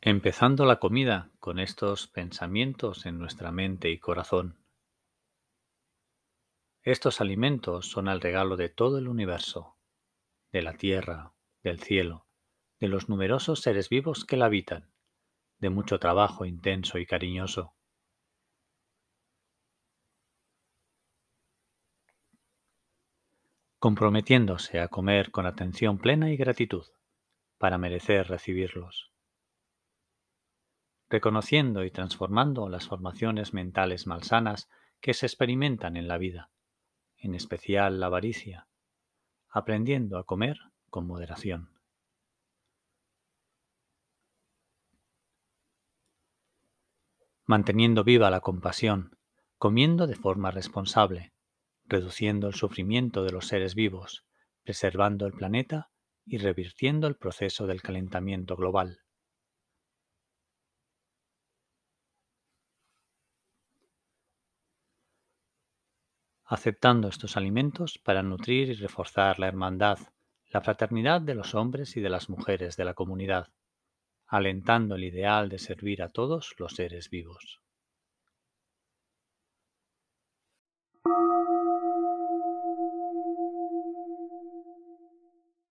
Empezando la comida con estos pensamientos en nuestra mente y corazón. Estos alimentos son el regalo de todo el universo, de la tierra, del cielo, de los numerosos seres vivos que la habitan, de mucho trabajo intenso y cariñoso. comprometiéndose a comer con atención plena y gratitud, para merecer recibirlos. Reconociendo y transformando las formaciones mentales malsanas que se experimentan en la vida, en especial la avaricia, aprendiendo a comer con moderación. Manteniendo viva la compasión, comiendo de forma responsable, reduciendo el sufrimiento de los seres vivos, preservando el planeta y revirtiendo el proceso del calentamiento global. aceptando estos alimentos para nutrir y reforzar la hermandad, la fraternidad de los hombres y de las mujeres de la comunidad, alentando el ideal de servir a todos los seres vivos.